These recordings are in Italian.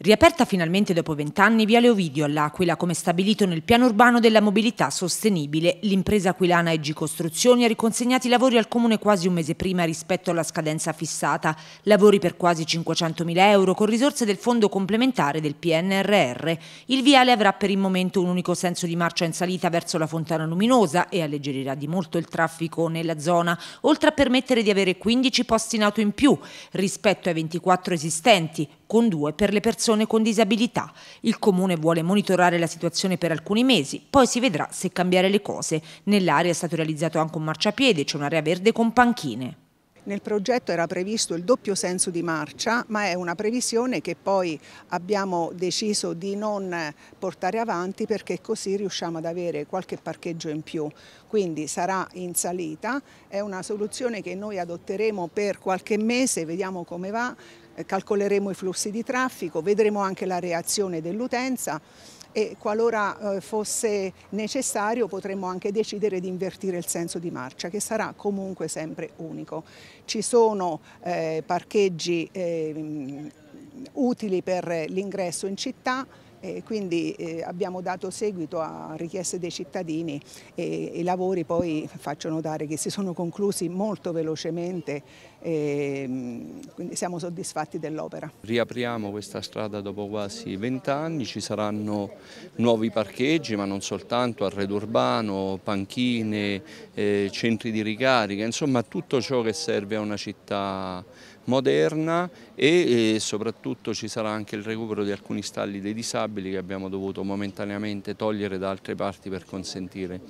Riaperta finalmente dopo vent'anni Viale Ovidio all'Aquila, come stabilito nel piano urbano della mobilità sostenibile, l'impresa aquilana EG Costruzioni ha riconsegnato i lavori al Comune quasi un mese prima rispetto alla scadenza fissata, lavori per quasi 500.000 euro con risorse del fondo complementare del PNRR. Il Viale avrà per il momento un unico senso di marcia in salita verso la Fontana Luminosa e alleggerirà di molto il traffico nella zona, oltre a permettere di avere 15 posti in auto in più rispetto ai 24 esistenti, con due per le persone con disabilità. Il comune vuole monitorare la situazione per alcuni mesi, poi si vedrà se cambiare le cose. Nell'area è stato realizzato anche un marciapiede, c'è un'area verde con panchine. Nel progetto era previsto il doppio senso di marcia, ma è una previsione che poi abbiamo deciso di non portare avanti perché così riusciamo ad avere qualche parcheggio in più. Quindi sarà in salita, è una soluzione che noi adotteremo per qualche mese, vediamo come va, eh, calcoleremo i flussi di traffico, vedremo anche la reazione dell'utenza e qualora eh, fosse necessario potremmo anche decidere di invertire il senso di marcia che sarà comunque sempre unico. Ci sono eh, parcheggi eh, utili per l'ingresso in città, e quindi eh, abbiamo dato seguito a richieste dei cittadini e i lavori poi faccio notare che si sono conclusi molto velocemente e ehm, quindi siamo soddisfatti dell'opera. Riapriamo questa strada dopo quasi 20 anni, ci saranno nuovi parcheggi ma non soltanto, arredo urbano, panchine, eh, centri di ricarica, insomma tutto ciò che serve a una città moderna e, e soprattutto ci sarà anche il recupero di alcuni stalli dei disabili che abbiamo dovuto momentaneamente togliere da altre parti per consentire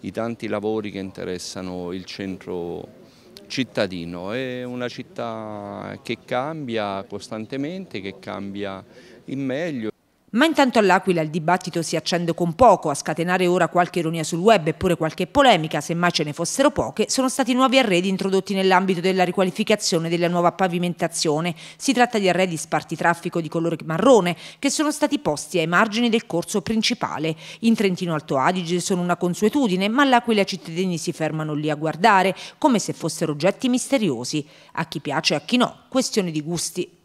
i tanti lavori che interessano il centro cittadino, è una città che cambia costantemente, che cambia in meglio. Ma intanto all'Aquila il dibattito si accende con poco, a scatenare ora qualche ironia sul web e pure qualche polemica, semmai ce ne fossero poche, sono stati nuovi arredi introdotti nell'ambito della riqualificazione della nuova pavimentazione. Si tratta di arredi sparti traffico di colore marrone che sono stati posti ai margini del corso principale. In Trentino Alto Adige sono una consuetudine, ma all'Aquila i cittadini si fermano lì a guardare, come se fossero oggetti misteriosi. A chi piace e a chi no, questione di gusti.